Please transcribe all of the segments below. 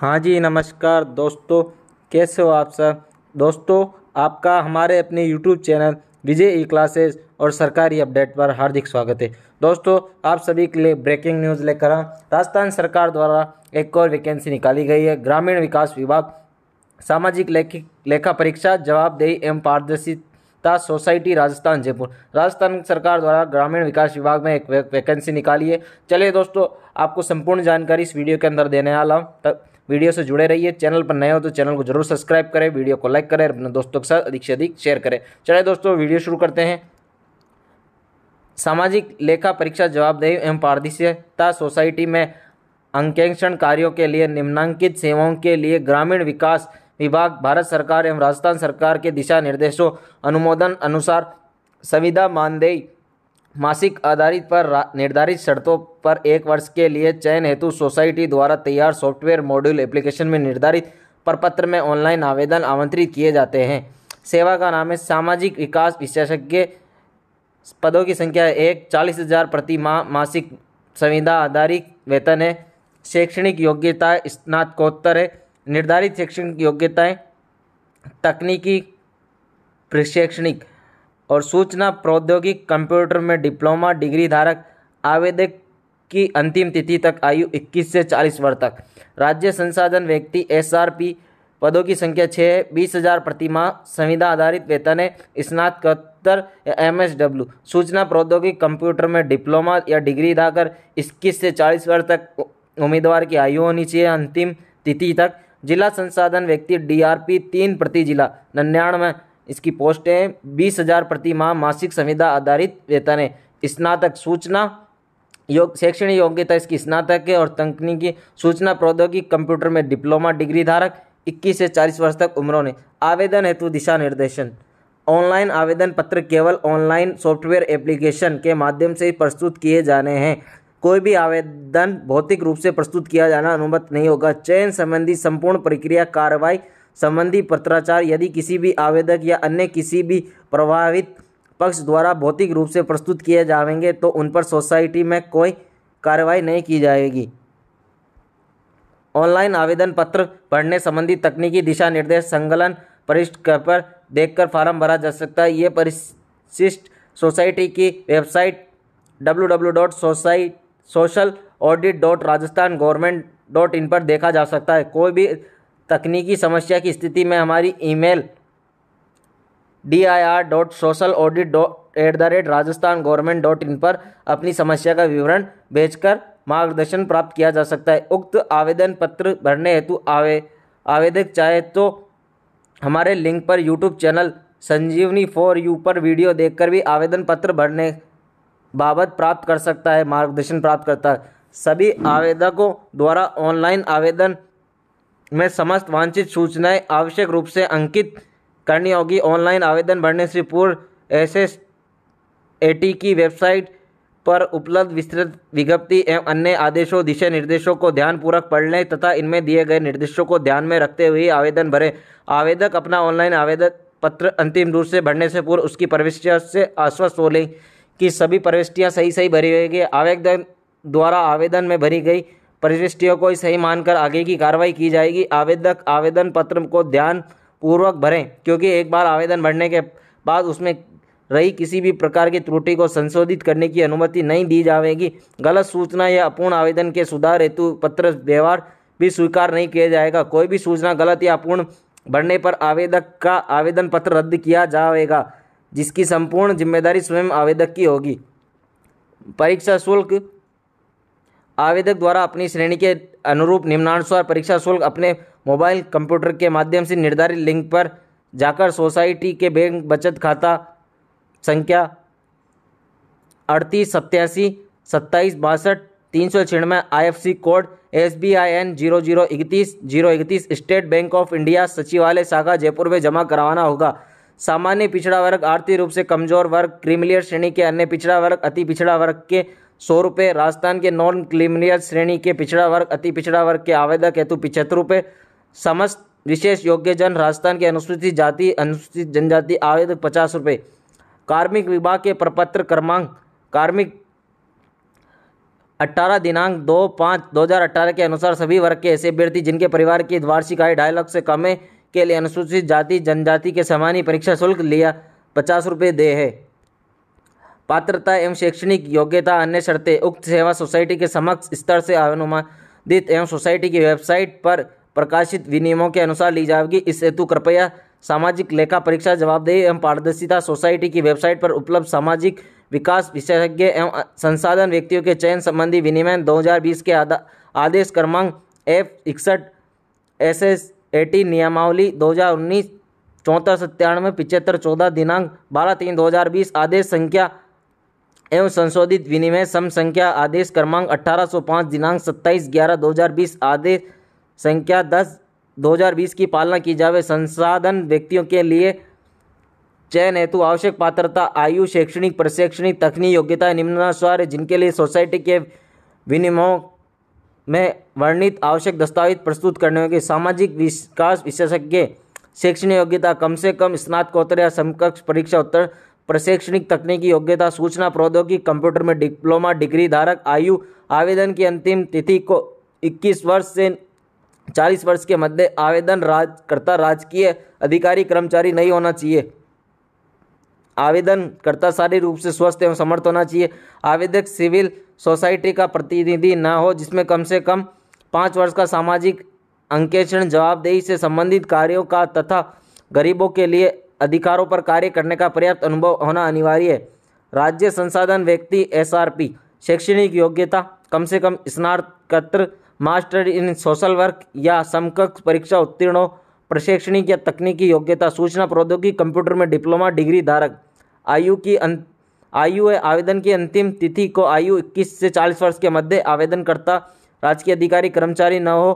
हाँ जी नमस्कार दोस्तों कैसे हो आप सब दोस्तों आपका हमारे अपने YouTube channel Vijay E classes और सरकारी अपडेट पर हार्दिक स्वागत है दोस्तों आप सभी के लिए ब्रेकिंग न्यूज़ लेकर राजस्थान सरकार द्वारा एक और वैकेंसी निकाली गई है ग्रामीण विकास विभाग सामाजिक लेखिक लेखा परीक्षा जवाबदेही एवं पारदर्शिता सोसाइटी राजस्थान जयपुर राजस्थान सरकार द्वारा ग्रामीण विकास विभाग में एक वैकेंसी निकाली है चलिए दोस्तों आपको संपूर्ण जानकारी इस वीडियो के अंदर देने वाला हूँ वीडियो से जुड़े रहिए चैनल पर नए हो तो चैनल को जरूर सब्सक्राइब करें वीडियो को लाइक करें अपने दोस्तों के साथ अधिक से अधिक शेयर करें चले दोस्तों वीडियो शुरू करते हैं सामाजिक लेखा परीक्षा जवाबदेही एवं पारदर्शिता सोसाइटी में अंकेक्षण कार्यों के लिए निम्नांकित सेवाओं के लिए ग्रामीण विकास विभाग भारत सरकार एवं राजस्थान सरकार के दिशा निर्देशों अनुमोदन अनुसार संविदा मानदेय मासिक आधारित पर निर्धारित शर्तों पर एक वर्ष के लिए चयन हेतु सोसाइटी द्वारा तैयार सॉफ्टवेयर मॉड्यूल एप्लीकेशन में निर्धारित प्रपत्र में ऑनलाइन आवेदन आमंत्रित किए जाते हैं सेवा का नाम है सामाजिक विकास विशेषज्ञ पदों की संख्या एक चालीस हज़ार प्रति माह मासिक संविदा आधारित वेतन है शैक्षणिक योग्यता स्नातकोत्तर है निर्धारित शैक्षणिक योग्यताएँ तकनीकी प्रशैक्षणिक और सूचना प्रौद्योगिक कंप्यूटर में डिप्लोमा डिग्री धारक आवेदक की अंतिम तिथि तक आयु 21 से 40 वर्ष तक राज्य संसाधन व्यक्ति एसआरपी पदों की संख्या छः बीस हज़ार प्रतिमाह संविदा आधारित वेतन है स्नातकोत्तर एम एस डब्ल्यू सूचना प्रौद्योगिकी कंप्यूटर में डिप्लोमा या डिग्री दाकर इक्कीस से चालीस वर्ष तक उम्मीदवार की आयु होनी चाहिए अंतिम तिथि तक जिला संसाधन व्यक्ति डीआरपी तीन प्रति जिला नन्यानवे इसकी पोस्ट है बीस हज़ार प्रति माह मासिक संविदा आधारित वेतन है स्नातक सूचना योग शैक्षणिक योग्यता इसकी स्नातक है और तकनीकी सूचना प्रौद्योगिकी कंप्यूटर में डिप्लोमा डिग्री धारक 21 से 40 वर्ष तक उम्रों ने आवेदन हेतु दिशा निर्देशन ऑनलाइन आवेदन पत्र केवल ऑनलाइन सॉफ्टवेयर एप्लीकेशन के माध्यम से ही प्रस्तुत किए जाने हैं कोई भी आवेदन भौतिक रूप से प्रस्तुत किया जाना अनुमत नहीं होगा चयन संबंधी संपूर्ण प्रक्रिया कार्रवाई संबंधी पत्राचार यदि किसी भी आवेदक या अन्य किसी भी प्रभावित पक्ष द्वारा भौतिक रूप से प्रस्तुत किए जाएंगे तो उन पर सोसाइटी में कोई कार्रवाई नहीं की जाएगी ऑनलाइन आवेदन पत्र भरने संबंधी तकनीकी दिशा निर्देश संकलन परिष्ट पर देखकर फार्म भरा जा सकता है ये परिशिष्ट सोसाइटी की website W W dot society social audit dot Rajasthan government dot in पर देखा जा सकता है कोई भी तकनीकी समस्या की स्थिति में हमारी email D I R dot social audit dot at the rate Rajasthan government dot in पर अपनी समस्या का विवरण भेजकर मार्गदर्शन प्राप्त किया जा सकता है उक्त आवेदन पत्र भरने हेतु आवे आवेदक चाहे तो हमारे लिंक पर YouTube channel Sanjeevani for you पर वीडियो देखकर भी आवेदन पत्र भरने बाबत प्राप्त कर सकता है मार्गदर्शन प्राप्त करता है सभी आवेदकों द्वारा ऑनलाइन आवेदन में समस्त वांछित सूचनाएं आवश्यक रूप से अंकित करनी होगी ऑनलाइन आवेदन भरने से पूर्व एस एस ए टी की वेबसाइट पर उपलब्ध विस्तृत विज्ञप्ति एवं अन्य आदेशों दिशा निर्देशों को ध्यानपूर्वक पढ़ लें तथा इनमें दिए गए निर्देशों को ध्यान में रखते हुए आवेदन भरें आवेदक अपना ऑनलाइन आवेदन पत्र अंतिम रूप से भरने से पूर्व उसकी प्रविष्टियों से आश्वस्त हो लें कि सभी प्रविष्टियाँ सही सही भरी होगी आवेदन द्वारा आवेदन में भरी गई परिशिष्टियों को सही मानकर आगे की कार्रवाई की जाएगी आवेदक आवेदन पत्र को ध्यान पूर्वक भरें क्योंकि एक बार आवेदन भरने के बाद उसमें रही किसी भी प्रकार की त्रुटि को संशोधित करने की अनुमति नहीं दी जाएगी गलत सूचना या अपूर्ण आवेदन के सुधार हेतु पत्र व्यवहार भी स्वीकार नहीं किया जाएगा कोई भी सूचना गलत या अपूर्ण भरने पर आवेदक का आवेदन पत्र रद्द किया जाएगा जिसकी संपूर्ण जिम्मेदारी स्वयं आवेदक की होगी परीक्षा शुल्क आवेदक द्वारा अपनी श्रेणी के अनुरूप निम्नानुसार परीक्षा शुल्क अपने मोबाइल कंप्यूटर के माध्यम से निर्धारित लिंक पर जाकर सोसाइटी के बैंक बचत खाता संख्या अड़तीस सत्यासी सत्ताईस बासठ तीन सौ छियानवे I F C code S B I N zero zero इकतीस जीरो इकतीस स्टेट बैंक ऑफ इंडिया सचिवालय शाखा जयपुर में जमा करवाना होगा सामान्य पिछड़ा वर्ग आर्थिक रूप से कमजोर वर्ग क्रीमिलियर श्रेणी के अन्य पिछड़ा वर्ग अति पिछड़ा वर्ग के सौ रुपये राजस्थान के नॉन क्लिमिनियर श्रेणी के पिछड़ा वर्ग अति पिछड़ा वर्ग के आवेदक हेतु पिछहत्तर रुपये समस्त विशेष योग्यजन राजस्थान के अनुसूचित जाति अनुसूचित जनजाति आवेदक पचास रुपये कार्मिक विभाग के प्रपत्र क्रमांक कार्मिक अट्ठारह दिनांक दो पाँच दो हज़ार अट्ठारह के अनुसार सभी वर्ग के ऐसे अभ्यर्थी जिनके परिवार की वार्षिक आय ढाई लाख से कम है के लिए अनुसूचित जाति जनजाति के सामान्य परीक्षा शुल्क लिया पचास रुपये दे है पात्रता एवं शैक्षणिक योग्यता अन्य शर्तें उक्त सेवा सोसाइटी के समक्ष स्तर से अनुमादित एवं सोसाइटी की वेबसाइट पर प्रकाशित विनियमों के अनुसार ली जाएगी इस हेतु कृपया सामाजिक लेखा परीक्षा जवाबदेही एवं पारदर्शिता सोसाइटी की वेबसाइट पर उपलब्ध सामाजिक विकास विशेषज्ञ एवं संसाधन व्यक्तियों के चयन संबंधी विनियमन 2020 के आदेश क्रमांक एफ इकसठ एस एस एटीन नियमावली दो हज़ार उन्नीस चौंतर सत्तानवे पिचहत्तर चौदह दिनांक बारह तीन दो हज़ार बीस आदेश संख्या एवं संशोधित विनिमय सम संख्या आदेश क्रमांक 1805 दिनांक 27 ग्यारह 2020 आदेश संख्या 10 2020 की पालना की जावे संसाधन व्यक्तियों के लिए चयन हेतु आवश्यक पात्रता आयु शैक्षणिक प्रशैक्षणिक तकनीक योग्यता निम्नानुसार जिनके लिए सोसाइटी के विनिमयों में वर्णित आवश्यक दस्तावेज प्रस्तुत करने होंगे सामाजिक विकास विशेषज्ञ शैक्षणिक योग्यता कम से कम स्नातकोत्तर या समकक्ष परीक्षा उत्तर प्रशैक्षणिक तकनीकी योग्यता सूचना प्रौद्योगिकी कंप्यूटर में डिप्लोमा डिग्री धारक आयु आवेदन की अंतिम तिथि को 21 वर्ष से 40 वर्ष के मध्य आवेदन राजकर्ता राजकीय अधिकारी कर्मचारी नहीं होना चाहिए आवेदनकर्ता शारीरिक रूप से स्वस्थ एवं समर्थ होना चाहिए आवेदक सिविल सोसाइटी का प्रतिनिधि न हो जिसमें कम से कम पाँच वर्ष का सामाजिक अंकेक्षण जवाबदेही से संबंधित कार्यों का तथा गरीबों के लिए अधिकारों पर कार्य करने का पर्याप्त अनुभव होना अनिवार्य है राज्य संसाधन व्यक्ति एसआरपी शैक्षणिक योग्यता कम से कम स्नातकत्र मास्टर इन सोशल वर्क या समकक्ष परीक्षा उत्तीर्णों प्रशैक्षणिक या तकनीकी योग्यता सूचना प्रौद्योगिकी कंप्यूटर में डिप्लोमा डिग्री धारक आयु की अं, आयु है आवेदन की अंतिम तिथि को आयु 21 से 40 वर्ष के मध्य आवेदनकर्ता राजकीय अधिकारी कर्मचारी न हो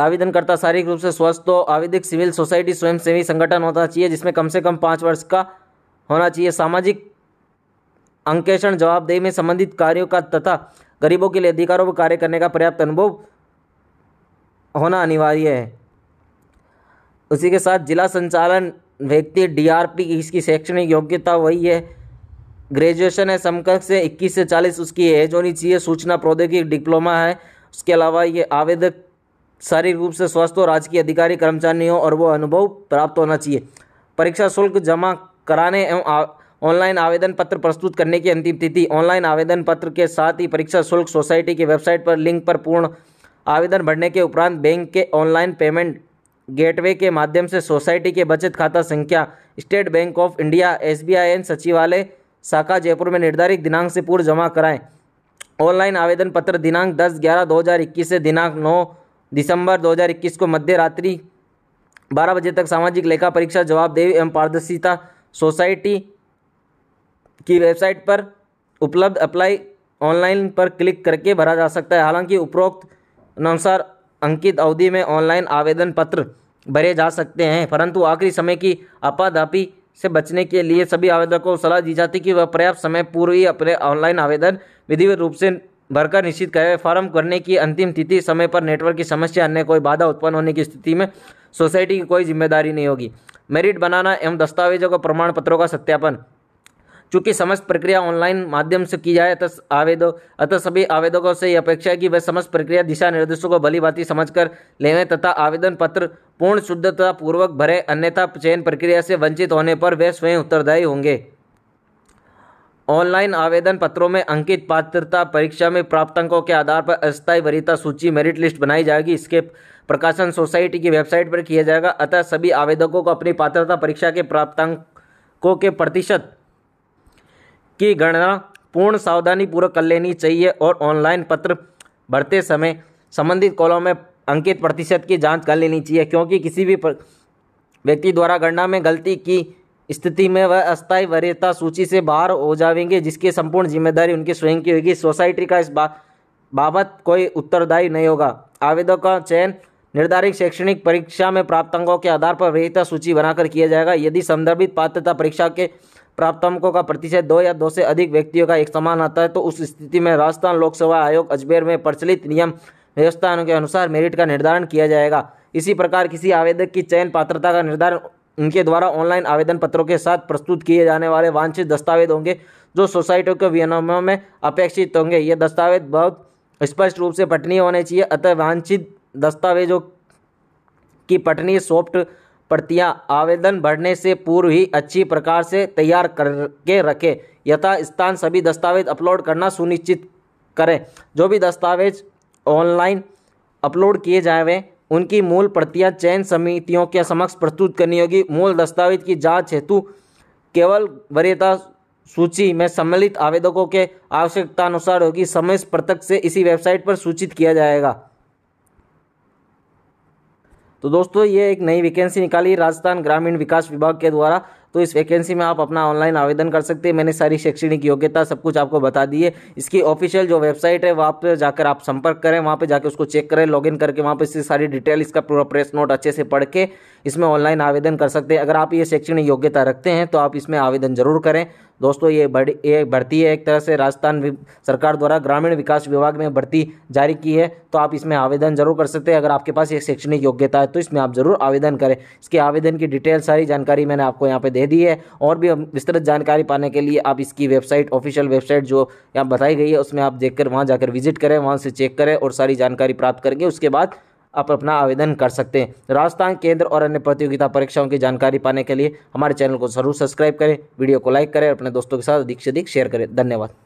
आवेदनकर्ता शारीरिक रूप से स्वस्थ हो आवेदिक सिविल सोसाइटी स्वयंसेवी संगठन होना चाहिए जिसमें कम से कम पाँच वर्ष का होना चाहिए सामाजिक अंकेषण जवाबदेही में संबंधित कार्यों का तथा गरीबों के लिए अधिकारों पर कार्य करने का पर्याप्त अनुभव होना अनिवार्य है उसी के साथ जिला संचालन व्यक्ति डीआरपी इसकी शैक्षणिक योग्यता वही है ग्रेजुएशन है समकक्ष से इक्कीस से चालीस उसकी एज होनी चाहिए सूचना प्रौद्योगिकी डिप्लोमा है उसके अलावा ये आवेदक शारीरिक रूप से स्वस्थ हो राजकीय अधिकारी कर्मचारी हो और वो अनुभव प्राप्त होना चाहिए परीक्षा शुल्क जमा कराने एवं ऑनलाइन आवेदन पत्र प्रस्तुत करने की अंतिम तिथि ऑनलाइन आवेदन पत्र के साथ ही परीक्षा शुल्क सोसाइटी की वेबसाइट पर लिंक पर पूर्ण आवेदन भरने के उपरांत बैंक के ऑनलाइन पेमेंट गेटवे के माध्यम से सोसाइटी के बचत खाता संख्या State Bank of India S सचिवालय शाखा जयपुर में निर्धारित दिनांक से पूर्व जमा कराएं ऑनलाइन आवेदन पत्र दिनांक दस ग्यारह दो से दिनांक नौ दिसंबर 2021 को मध्य रात्रि बारह बजे तक सामाजिक लेखा परीक्षा जवाबदेही एवं पारदर्शिता सोसाइटी की वेबसाइट पर उपलब्ध अप्लाई ऑनलाइन पर क्लिक करके भरा जा सकता है हालांकि उपरोक्त अनुसार अंकित अवधि में ऑनलाइन आवेदन पत्र भरे जा सकते हैं परंतु आखिरी समय की आपाधापी से बचने के लिए सभी आवेदकों को सलाह दी जाती है कि वह पर्याप्त समय पूर्व ही अपने ऑनलाइन आवेदन विधिवत रूप से भरकर निश्चित करें फॉर्म करने की अंतिम तिथि समय पर नेटवर्क की समस्या अन्य कोई बाधा उत्पन्न होने की स्थिति में सोसाइटी की कोई जिम्मेदारी नहीं होगी मेरिट बनाना एवं दस्तावेजों का प्रमाण पत्रों का सत्यापन चूंकि समस्त प्रक्रिया ऑनलाइन माध्यम से की जाए अतः आवेदों अतः सभी आवेदकों से यह अपेक्षा है कि वे समस्त प्रक्रिया दिशा निर्देशों को भली भांति समझ कर लें तथा आवेदन पत्र पूर्ण शुद्धता पूर्वक भरे अन्यथा चयन प्रक्रिया से वंचित होने पर वे स्वयं उत्तरदायी होंगे ऑनलाइन आवेदन पत्रों में अंकित पात्रता परीक्षा में प्राप्त अंकों के आधार पर अस्थायी वरीयता सूची मेरिट लिस्ट बनाई जाएगी इसके प्रकाशन सोसाइटी की वेबसाइट पर किया जाएगा अतः सभी आवेदकों को अपनी पात्रता परीक्षा के प्राप्त अंकों के प्रतिशत की गणना पूर्ण सावधानी पूर्वक कर लेनी चाहिए और ऑनलाइन पत्र भरते समय संबंधित कॉलम में अंकित प्रतिशत की जांच कर लेनी चाहिए क्योंकि किसी भी व्यक्ति द्वारा गणना में गलती की स्थिति में वह अस्थायी वरीयता सूची से बाहर हो जाएंगे जिसकी संपूर्ण जिम्मेदारी उनके स्वयं की होगी सोसाइटी का इस बाबत कोई उत्तरदायी नहीं होगा आवेदक का चयन निर्धारित शैक्षणिक परीक्षा में प्राप्त अंकों के आधार पर वरीयता सूची बनाकर किया जाएगा यदि संदर्भित पात्रता परीक्षा के अंकों का प्रतिशत दो या दो से अधिक व्यक्तियों का एक समान आता है तो उस स्थिति में राजस्थान लोक सेवा आयोग अजमेर में प्रचलित नियम व्यवस्था के अनुसार मेरिट का निर्धारण किया जाएगा इसी प्रकार किसी आवेदक की चयन पात्रता का निर्धारण उनके द्वारा ऑनलाइन आवेदन पत्रों के साथ प्रस्तुत किए जाने वाले वांछित दस्तावेज होंगे जो सोसाइटियों के विनियमों में अपेक्षित होंगे ये दस्तावेज बहुत स्पष्ट रूप से पटनीय होने चाहिए अतः वांछित दस्तावेजों की पटनीय सॉफ्ट प्रतियां आवेदन भरने से पूर्व ही अच्छी प्रकार से तैयार करके रखें यथा स्थान सभी दस्तावेज अपलोड करना सुनिश्चित करें जो भी दस्तावेज ऑनलाइन अपलोड किए जाए उनकी मूल प्रतियां चयन समितियों के समक्ष प्रस्तुत करनी होगी मूल दस्तावेज की जांच हेतु केवल वरीयता सूची में सम्मिलित आवेदकों के आवश्यकता अनुसार होगी समय पृथक से इसी वेबसाइट पर सूचित किया जाएगा तो दोस्तों ये एक नई वैकेंसी निकाली राजस्थान ग्रामीण विकास विभाग के द्वारा तो इस वैकेंसी में आप अपना ऑनलाइन आवेदन कर सकते हैं मैंने सारी शैक्षणिक योग्यता सब कुछ आपको बता दी है इसकी ऑफिशियल जो वेबसाइट है वहाँ पर जाकर आप संपर्क करें वहाँ पर जाकर उसको चेक करें लॉगिन करके वहाँ पर इससे सारी डिटेल इसका पूरा प्रेस नोट अच्छे से पढ़ के इसमें ऑनलाइन आवेदन कर सकते हैं अगर आप ये शैक्षणिक योग्यता रखते हैं तो आप इसमें आवेदन जरूर करें दोस्तों ये बड़ी ये भर्ती है एक तरह से राजस्थान सरकार द्वारा ग्रामीण विकास विभाग में भर्ती जारी की है तो आप इसमें आवेदन जरूर कर सकते हैं अगर आपके पास एक शैक्षणिक योग्यता है तो इसमें आप जरूर आवेदन करें इसके आवेदन की डिटेल सारी जानकारी मैंने आपको यहाँ पर दे दी है और भी विस्तृत जानकारी पाने के लिए आप इसकी वेबसाइट ऑफिशियल वेबसाइट जो यहाँ बताई गई है उसमें आप कर वहाँ जाकर विजिट करें वहाँ से चेक करें और सारी जानकारी प्राप्त करेंगे उसके बाद आप अपना आवेदन कर सकते हैं राजस्थान केंद्र और अन्य प्रतियोगिता परीक्षाओं की जानकारी पाने के लिए हमारे चैनल को जरूर सब्सक्राइब करें वीडियो को लाइक करें अपने दोस्तों के साथ अधिक से अधिक शेयर करें धन्यवाद